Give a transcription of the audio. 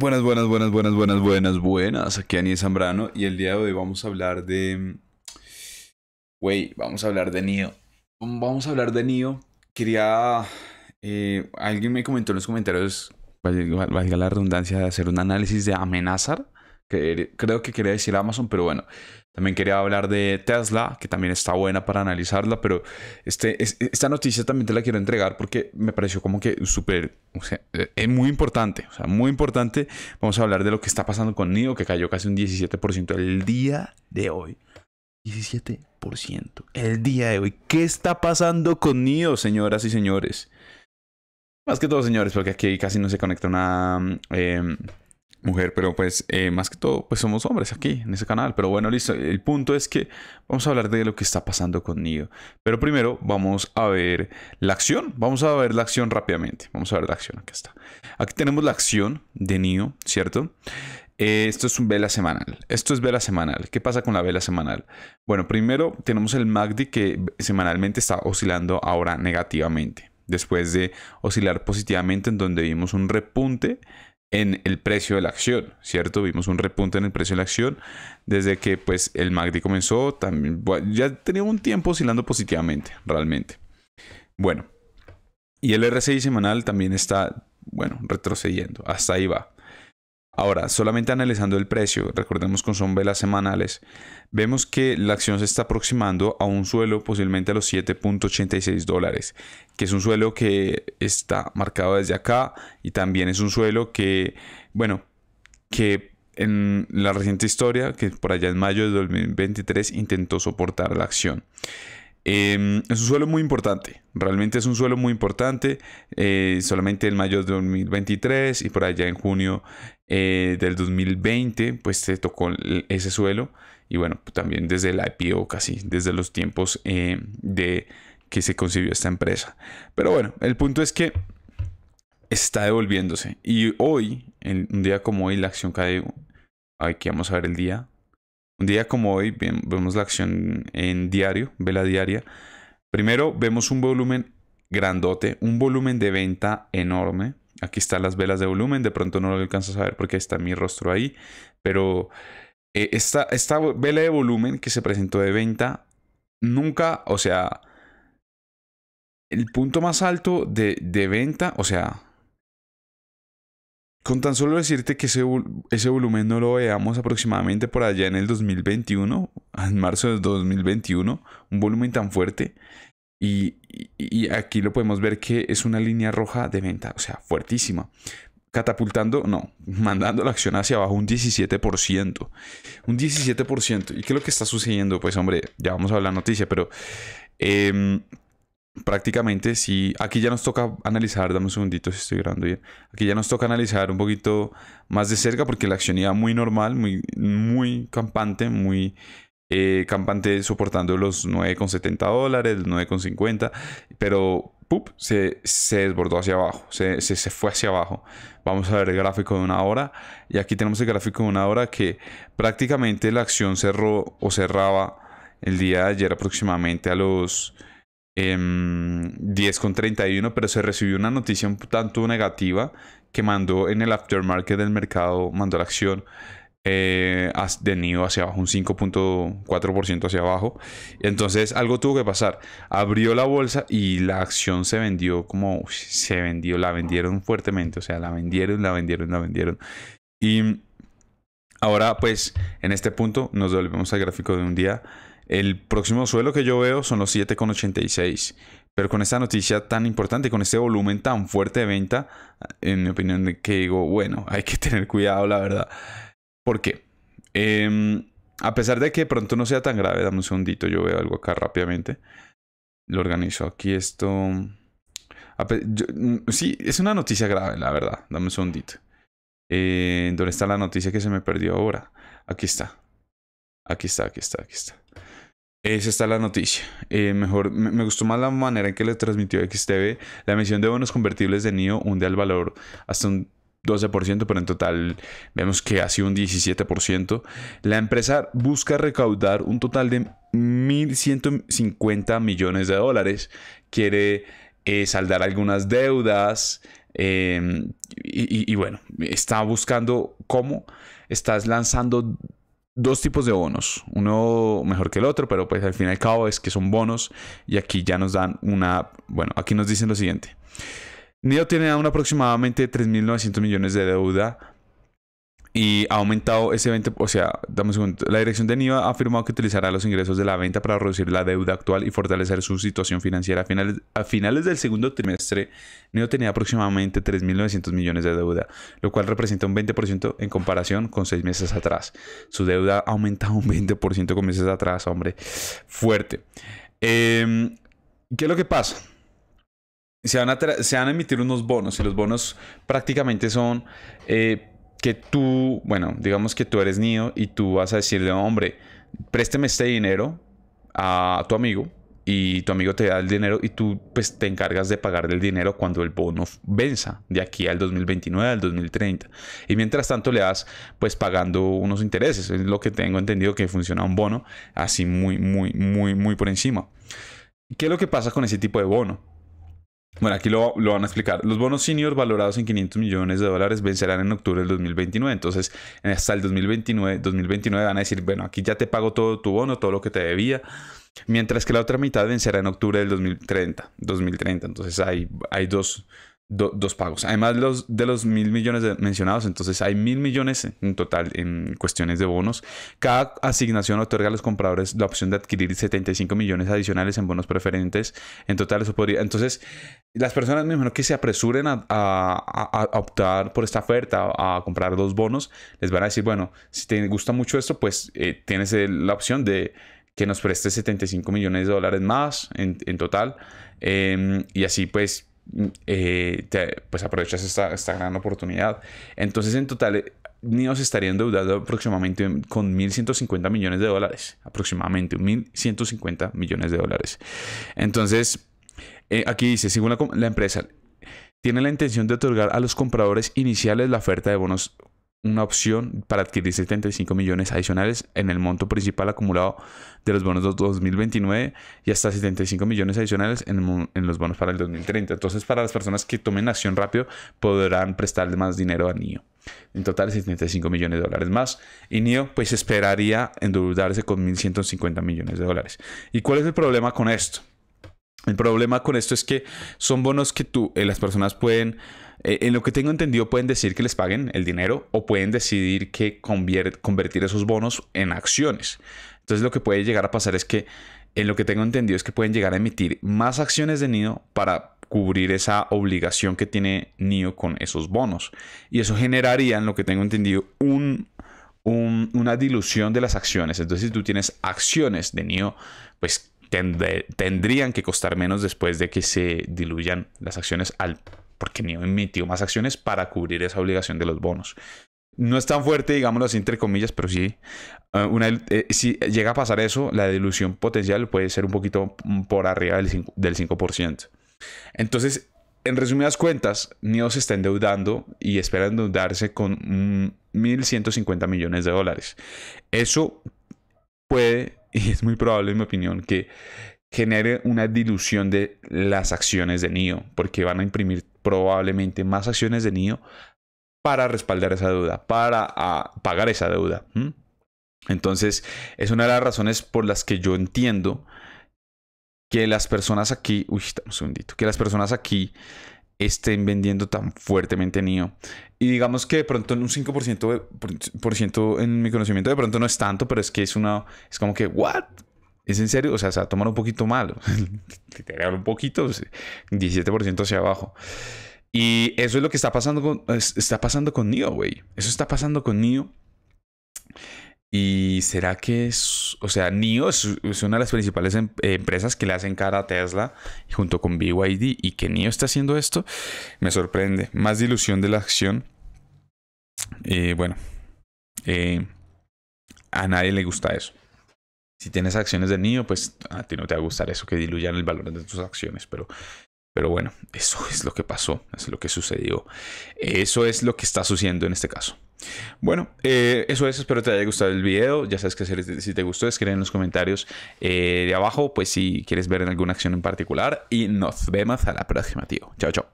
Buenas, buenas, buenas, buenas, buenas, buenas, buenas. Aquí Ani Zambrano y el día de hoy vamos a hablar de... Güey, vamos a hablar de Nio. Mm, vamos a hablar de Nio. Quería... Eh, alguien me comentó en los comentarios, valga la redundancia, de hacer un análisis de Amenazar. Que er, creo que quería decir Amazon, pero bueno. También quería hablar de Tesla, que también está buena para analizarla, pero este, esta noticia también te la quiero entregar porque me pareció como que súper, o sea, es eh, muy importante, o sea, muy importante. Vamos a hablar de lo que está pasando con NIO, que cayó casi un 17% el día de hoy. 17% el día de hoy. ¿Qué está pasando con NIO, señoras y señores? Más que todo, señores, porque aquí casi no se conecta una... Mm, em, mujer, pero pues eh, más que todo, pues somos hombres aquí en ese canal. Pero bueno, listo. El punto es que vamos a hablar de lo que está pasando con Nio Pero primero vamos a ver la acción. Vamos a ver la acción rápidamente. Vamos a ver la acción. Aquí está. Aquí tenemos la acción de Nio ¿cierto? Eh, esto es un vela semanal. Esto es vela semanal. ¿Qué pasa con la vela semanal? Bueno, primero tenemos el MACD que semanalmente está oscilando ahora negativamente. Después de oscilar positivamente en donde vimos un repunte en el precio de la acción, ¿cierto? Vimos un repunte en el precio de la acción desde que pues el MACD comenzó, también, ya tenía un tiempo oscilando positivamente, realmente. Bueno, y el RSI semanal también está, bueno, retrocediendo, hasta ahí va. Ahora, solamente analizando el precio, recordemos que son velas semanales, vemos que la acción se está aproximando a un suelo posiblemente a los 7.86 dólares, que es un suelo que está marcado desde acá y también es un suelo que, bueno, que en la reciente historia, que por allá en mayo de 2023 intentó soportar la acción. Em, es un suelo muy importante, realmente es un suelo muy importante, eh, solamente en mayo de 2023 y por allá en junio eh, del 2020, pues se tocó ese suelo. Y bueno, también desde la IPO casi, desde los tiempos eh, de que se concibió esta empresa. Pero bueno, el punto es que está devolviéndose. Y hoy, en un día como hoy, la acción cae. Aquí vamos a ver el día. Un día como hoy, vemos la acción en diario, vela diaria. Primero, vemos un volumen grandote, un volumen de venta enorme. Aquí están las velas de volumen, de pronto no lo alcanzas a ver porque está mi rostro ahí, pero eh, esta, esta vela de volumen que se presentó de venta, nunca, o sea, el punto más alto de, de venta, o sea, con tan solo decirte que ese, ese, volumen no lo veamos aproximadamente por allá en el 2021, en marzo del 2021, un volumen tan fuerte, y, aquí lo podemos ver que es una línea roja de venta, o sea, fuertísima. Catapultando, no, mandando la acción hacia abajo un 17%. Un 17%. ¿Y qué es lo que está sucediendo? Pues hombre, ya vamos a ver la noticia, pero em, prácticamente si aquí ya nos toca analizar, dame un segundito si estoy grabando bien, aquí ya nos toca analizar un poquito más de cerca porque la acción iba muy normal, muy, muy campante, muy eh, Campante soportando los 9,70 dólares, 9,50, pero Se, desbordó hacia abajo, se, se, fue hacia abajo. Vamos a ver el gráfico de una hora y aquí tenemos el gráfico de una hora que prácticamente la acción cerró o cerraba el día de ayer aproximadamente a los... 10,31, em, pero se recibió una noticia un tanto negativa que mandó en el aftermarket del mercado, mandó la acción eh, tenido hacia abajo, un 5.4% hacia abajo. Entonces algo tuvo que pasar. Abrió la bolsa y la acción se vendió como se vendió, la vendieron fuertemente, o sea, la vendieron, la vendieron, la vendieron. Y ahora pues en este punto nos volvemos al gráfico de un día. El próximo suelo que yo veo son los 7,86. Pero con esta noticia tan importante, con este volumen tan fuerte de venta, en mi opinión, que digo, bueno, hay que tener cuidado, la verdad. ¿Por qué? Em, a pesar de que pronto no sea tan grave, dame un segundito, yo veo algo acá rápidamente. Lo organizo aquí esto. Mm, sí, es una noticia grave, la verdad. Dame un segundito. Eh, ¿Dónde está la noticia que se me perdió ahora? Aquí está. Aquí está, aquí está, aquí está. Esa está la noticia. Eh, mejor, me, gustó más la manera en que le transmitió XTV. La emisión de bonos convertibles de NIO hunde al valor hasta un 12%, pero en total vemos que ha sido un 17%. La empresa busca recaudar un total de 1.150 millones de dólares. Quiere eh, saldar algunas deudas. Em, y, y bueno, está buscando cómo. Estás lanzando dos tipos de bonos, uno mejor que el otro, pero pues al fin y al cabo es que son bonos y aquí ya nos dan una, bueno, aquí nos dicen lo siguiente. NIO tiene aún aproximadamente 3.900 millones de deuda y ha aumentado ese 20%, o sea, dame un La dirección de NIO ha afirmado que utilizará los ingresos de la venta para reducir la deuda actual y fortalecer su situación financiera. A finales, del segundo trimestre, NIO tenía aproximadamente 3.900 millones de deuda, lo cual representa un 20% en comparación con seis meses atrás. Su deuda ha aumentado un 20% con meses atrás, hombre. Fuerte. Em, ¿Qué es lo que pasa? se van, a emitir unos bonos y los bonos prácticamente son eh, que tú, bueno, digamos que tú eres niño y tú vas a decirle, hombre, présteme este dinero a tu amigo y tu amigo te da el dinero y tú pues te encargas de pagar el dinero cuando el bono venza de aquí al 2029 al 2030 y mientras tanto le das pues pagando unos intereses es lo que tengo entendido que funciona un bono así muy muy muy muy por encima qué es lo que pasa con ese tipo de bono bueno, aquí lo, van a explicar. Los bonos senior valorados en 500 millones de dólares vencerán en octubre del 2029. Entonces, hasta el 2029, 2029 van a decir, bueno, aquí ya te pago todo tu bono, todo lo que te debía. Mientras que la otra mitad vencerá en octubre del 2030. 2030. Entonces, hay, hay dos, dos pagos. Además los, de los mil millones mencionados, entonces hay mil millones en total en cuestiones de bonos. Cada asignación otorga a los compradores la opción de adquirir 75 millones adicionales en bonos preferentes. En total eso podría... Entonces las personas mejor que se apresuren a, optar por esta oferta, a comprar dos bonos, les van a decir, bueno, si te gusta mucho esto, pues eh, tienes la opción de que nos prestes 75 millones de dólares más en, total. Em, y así pues eh, pues aprovechas esta, gran oportunidad. Entonces, en total, eh, NIOS estaría endeudado aproximadamente con 1.150 millones de dólares. Aproximadamente 1.150 millones de dólares. Entonces, eh, aquí dice, según la empresa, tiene la intención de otorgar a los compradores iniciales la oferta de bonos una opción para adquirir 75 millones adicionales en el monto principal acumulado de los bonos de 2029 y hasta 75 millones adicionales en, los bonos para el 2030. Entonces, para las personas que tomen acción rápido, podrán prestarle más dinero a NIO. En total, 75 millones de dólares más. Y NIO, pues, esperaría endeudarse con 1.150 millones de dólares. ¿Y cuál es el problema con esto? El problema con esto es que son bonos que tú, eh, las personas pueden, eh, en lo que tengo entendido, pueden decir que les paguen el dinero o pueden decidir que convertir esos bonos en acciones. Entonces lo que puede llegar a pasar es que, en lo que tengo entendido, es que pueden llegar a emitir más acciones de NIO para cubrir esa obligación que tiene NIO con esos bonos. Y eso generaría, en lo que tengo entendido, un, una dilución de las acciones. Entonces, si tú tienes acciones de NIO, pues tendrían que costar menos después de que se diluyan las acciones al porque NIO emitió más acciones para cubrir esa obligación de los bonos. No es tan fuerte, digámoslo así, entre comillas, pero sí, eh, eh, si llega a pasar eso, la dilución potencial puede ser un poquito mm, por arriba del 5%. Del 5%. Entonces, en resumidas cuentas, NIO se está endeudando y espera endeudarse con 1.150 mm, millones de dólares. Eso puede y es muy probable, en mi opinión, que genere una dilución de las acciones de NIO, porque van a imprimir probablemente más acciones de NIO para respaldar esa deuda, para pagar esa deuda. Entonces, es una de las razones por las que yo entiendo que las personas aquí, uy, estamos un segundito, que las personas aquí estén vendiendo tan fuertemente NIO. Y digamos que de pronto en un 5% ciento en mi conocimiento, de pronto no es tanto, pero es que es una. Es como que, ¿what? ¿Es en serio? O sea, se tomar un poquito mal. Literal, un poquito, 17% hacia abajo. Y eso es lo que está pasando con, está pasando con NIO, güey. Eso está pasando con NIO. ¿Y será que es, o sea, NIO es, una de las principales em, empresas que le hacen cara a Tesla junto con BYD y que NIO está haciendo esto? Me sorprende. Más dilución de la acción. Eh, bueno, eh, a nadie le gusta eso. Si tienes acciones de NIO, pues a ti no te va a gustar eso, que diluyan el valor de tus acciones, pero pero bueno, eso es lo que pasó, es lo que sucedió. Eso es lo que está sucediendo en este caso. Bueno, eh, eso es, espero te haya gustado el video. Ya sabes que si te gustó, escribe en los comentarios eh, de abajo, pues si quieres ver alguna acción en particular. Y nos vemos a la próxima, tío. Chao, chao.